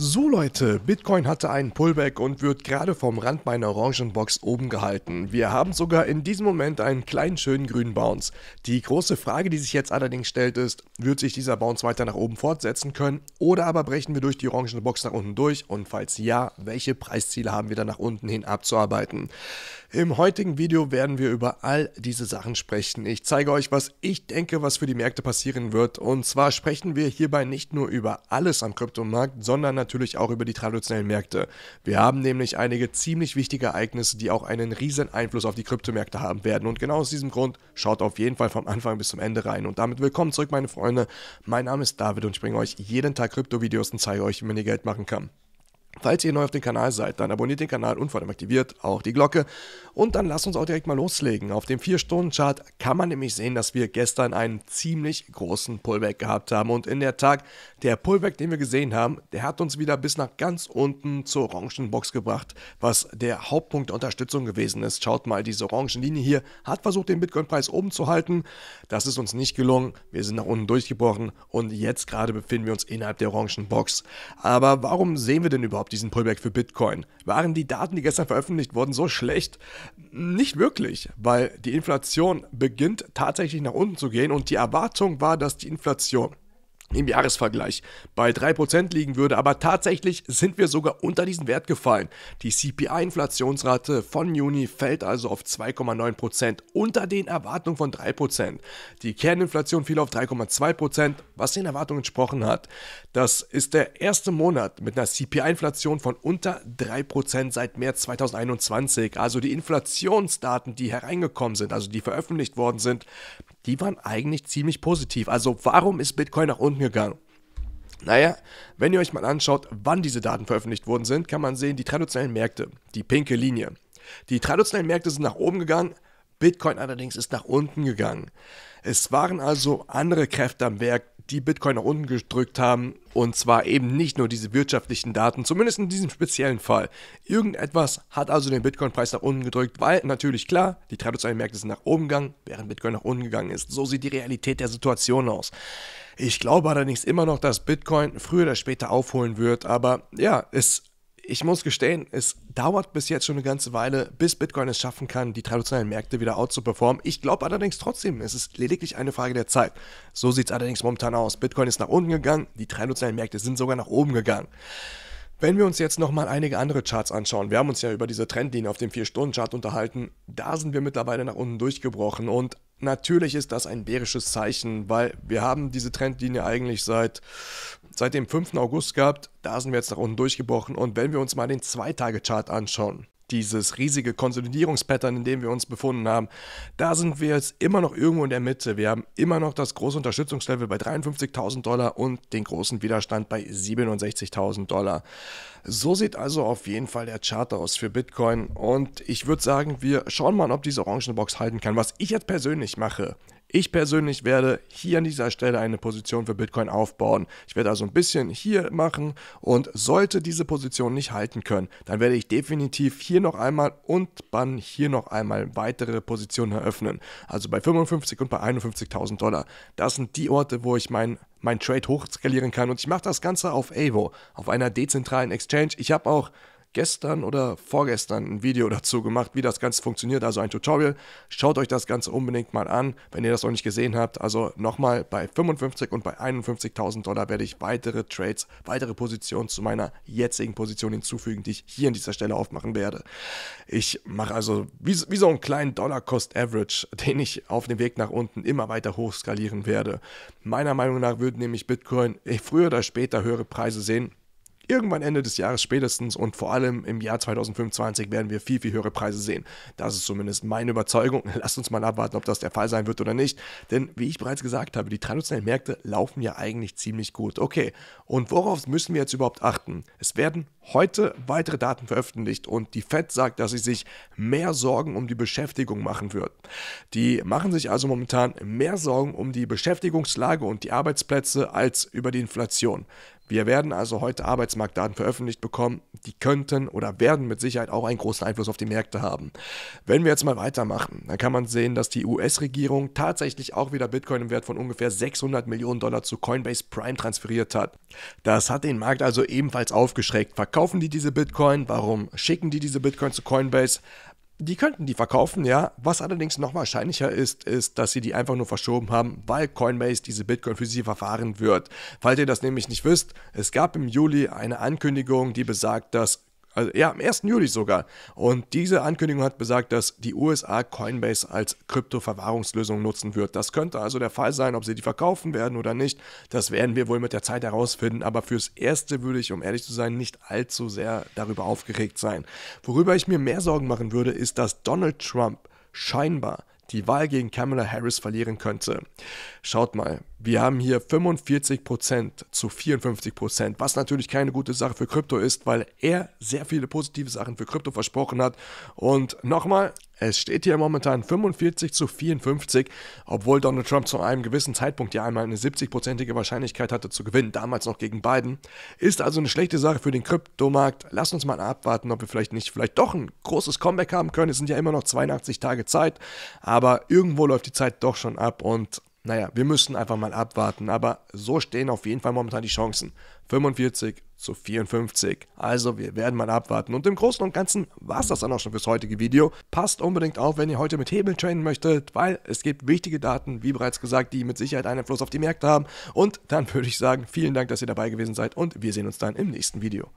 So Leute, Bitcoin hatte einen Pullback und wird gerade vom Rand meiner Orangenbox oben gehalten. Wir haben sogar in diesem Moment einen kleinen schönen grünen Bounce. Die große Frage, die sich jetzt allerdings stellt, ist, wird sich dieser Bounce weiter nach oben fortsetzen können oder aber brechen wir durch die orangene Box nach unten durch und falls ja, welche Preisziele haben wir dann nach unten hin abzuarbeiten? Im heutigen Video werden wir über all diese Sachen sprechen. Ich zeige euch, was ich denke, was für die Märkte passieren wird und zwar sprechen wir hierbei nicht nur über alles am Kryptomarkt, sondern natürlich natürlich auch über die traditionellen Märkte. Wir haben nämlich einige ziemlich wichtige Ereignisse, die auch einen riesen Einfluss auf die Kryptomärkte haben werden. Und genau aus diesem Grund schaut auf jeden Fall vom Anfang bis zum Ende rein. Und damit willkommen zurück, meine Freunde. Mein Name ist David und ich bringe euch jeden Tag Krypto-Videos und zeige euch, wie man ihr Geld machen kann. Falls ihr neu auf dem Kanal seid, dann abonniert den Kanal und vor allem aktiviert auch die Glocke. Und dann lasst uns auch direkt mal loslegen. Auf dem 4-Stunden-Chart kann man nämlich sehen, dass wir gestern einen ziemlich großen Pullback gehabt haben. Und in der Tag, der Pullback, den wir gesehen haben, der hat uns wieder bis nach ganz unten zur orangen Box gebracht, was der Hauptpunkt der Unterstützung gewesen ist. Schaut mal, diese orangen Linie hier hat versucht, den Bitcoin-Preis oben zu halten. Das ist uns nicht gelungen. Wir sind nach unten durchgebrochen und jetzt gerade befinden wir uns innerhalb der orangen Box. Aber warum sehen wir denn überhaupt? überhaupt diesen Pullback für Bitcoin? Waren die Daten, die gestern veröffentlicht wurden, so schlecht? Nicht wirklich, weil die Inflation beginnt tatsächlich nach unten zu gehen und die Erwartung war, dass die Inflation im Jahresvergleich bei 3% liegen würde, aber tatsächlich sind wir sogar unter diesen Wert gefallen. Die CPI-Inflationsrate von Juni fällt also auf 2,9% unter den Erwartungen von 3%. Die Kerninflation fiel auf 3,2%, was den Erwartungen entsprochen hat. Das ist der erste Monat mit einer CPI-Inflation von unter 3% seit März 2021. Also die Inflationsdaten, die hereingekommen sind, also die veröffentlicht worden sind, die waren eigentlich ziemlich positiv. Also warum ist Bitcoin nach unten gegangen? Naja, wenn ihr euch mal anschaut, wann diese Daten veröffentlicht worden sind, kann man sehen, die traditionellen Märkte, die pinke Linie. Die traditionellen Märkte sind nach oben gegangen, Bitcoin allerdings ist nach unten gegangen. Es waren also andere Kräfte am Werk, die Bitcoin nach unten gedrückt haben. Und zwar eben nicht nur diese wirtschaftlichen Daten, zumindest in diesem speziellen Fall. Irgendetwas hat also den Bitcoin-Preis nach unten gedrückt, weil natürlich klar, die traditionellen Märkte sind nach oben gegangen, während Bitcoin nach unten gegangen ist. So sieht die Realität der Situation aus. Ich glaube allerdings immer noch, dass Bitcoin früher oder später aufholen wird, aber ja, es ich muss gestehen, es dauert bis jetzt schon eine ganze Weile, bis Bitcoin es schaffen kann, die traditionellen Märkte wieder out zu performen. Ich glaube allerdings trotzdem, es ist lediglich eine Frage der Zeit. So sieht es allerdings momentan aus. Bitcoin ist nach unten gegangen, die traditionellen Märkte sind sogar nach oben gegangen. Wenn wir uns jetzt nochmal einige andere Charts anschauen, wir haben uns ja über diese Trendlinie auf dem 4-Stunden-Chart unterhalten, da sind wir mittlerweile nach unten durchgebrochen und natürlich ist das ein bärisches Zeichen, weil wir haben diese Trendlinie eigentlich seit seit dem 5. August gehabt. Da sind wir jetzt nach unten durchgebrochen. Und wenn wir uns mal den 2 tage chart anschauen, dieses riesige Konsolidierungspattern, in dem wir uns befunden haben, da sind wir jetzt immer noch irgendwo in der Mitte. Wir haben immer noch das große Unterstützungslevel bei 53.000 Dollar und den großen Widerstand bei 67.000 Dollar. So sieht also auf jeden Fall der Chart aus für Bitcoin und ich würde sagen, wir schauen mal, ob diese orangene Box halten kann. Was ich jetzt persönlich mache, ich persönlich werde hier an dieser Stelle eine Position für Bitcoin aufbauen. Ich werde also ein bisschen hier machen und sollte diese Position nicht halten können, dann werde ich definitiv hier noch einmal und dann hier noch einmal weitere Positionen eröffnen. Also bei 55 und bei 51.000 Dollar. Das sind die Orte, wo ich meinen mein Trade hochskalieren kann und ich mache das Ganze auf AVO, auf einer dezentralen Exchange. Ich habe auch gestern oder vorgestern ein Video dazu gemacht, wie das Ganze funktioniert, also ein Tutorial. Schaut euch das Ganze unbedingt mal an, wenn ihr das noch nicht gesehen habt. Also nochmal, bei 55 und bei 51.000 Dollar werde ich weitere Trades, weitere Positionen zu meiner jetzigen Position hinzufügen, die ich hier an dieser Stelle aufmachen werde. Ich mache also wie, wie so einen kleinen Dollar-Cost-Average, den ich auf dem Weg nach unten immer weiter hochskalieren werde. Meiner Meinung nach würde nämlich Bitcoin eh, früher oder später höhere Preise sehen Irgendwann Ende des Jahres spätestens und vor allem im Jahr 2025 werden wir viel, viel höhere Preise sehen. Das ist zumindest meine Überzeugung. Lasst uns mal abwarten, ob das der Fall sein wird oder nicht. Denn wie ich bereits gesagt habe, die traditionellen Märkte laufen ja eigentlich ziemlich gut. Okay, und worauf müssen wir jetzt überhaupt achten? Es werden heute weitere Daten veröffentlicht und die Fed sagt, dass sie sich mehr Sorgen um die Beschäftigung machen wird. Die machen sich also momentan mehr Sorgen um die Beschäftigungslage und die Arbeitsplätze als über die Inflation. Wir werden also heute Arbeitsmarktdaten veröffentlicht bekommen, die könnten oder werden mit Sicherheit auch einen großen Einfluss auf die Märkte haben. Wenn wir jetzt mal weitermachen, dann kann man sehen, dass die US-Regierung tatsächlich auch wieder Bitcoin im Wert von ungefähr 600 Millionen Dollar zu Coinbase Prime transferiert hat. Das hat den Markt also ebenfalls aufgeschreckt. Verkauft kaufen die diese Bitcoin? Warum schicken die diese Bitcoin zu Coinbase? Die könnten die verkaufen, ja. Was allerdings noch wahrscheinlicher ist, ist, dass sie die einfach nur verschoben haben, weil Coinbase diese Bitcoin für sie verfahren wird. Falls ihr das nämlich nicht wisst, es gab im Juli eine Ankündigung, die besagt, dass also ja, am 1. Juli sogar. Und diese Ankündigung hat besagt, dass die USA Coinbase als Kryptoverwahrungslösung nutzen wird. Das könnte also der Fall sein, ob sie die verkaufen werden oder nicht. Das werden wir wohl mit der Zeit herausfinden. Aber fürs Erste würde ich, um ehrlich zu sein, nicht allzu sehr darüber aufgeregt sein. Worüber ich mir mehr Sorgen machen würde, ist, dass Donald Trump scheinbar die Wahl gegen Kamala Harris verlieren könnte. Schaut mal, wir haben hier 45% zu 54%, was natürlich keine gute Sache für Krypto ist, weil er sehr viele positive Sachen für Krypto versprochen hat. Und nochmal, es steht hier momentan 45 zu 54, obwohl Donald Trump zu einem gewissen Zeitpunkt ja einmal eine 70-prozentige Wahrscheinlichkeit hatte zu gewinnen, damals noch gegen Biden. Ist also eine schlechte Sache für den Kryptomarkt. Lass uns mal abwarten, ob wir vielleicht nicht vielleicht doch ein großes Comeback haben können. Es sind ja immer noch 82 Tage Zeit, aber irgendwo läuft die Zeit doch schon ab und naja, wir müssen einfach mal abwarten, aber so stehen auf jeden Fall momentan die Chancen. 45 zu 54. Also wir werden mal abwarten. Und im Großen und Ganzen war es das dann auch schon fürs heutige Video. Passt unbedingt auf, wenn ihr heute mit Hebel trainen möchtet, weil es gibt wichtige Daten, wie bereits gesagt, die mit Sicherheit einen Einfluss auf die Märkte haben. Und dann würde ich sagen, vielen Dank, dass ihr dabei gewesen seid und wir sehen uns dann im nächsten Video.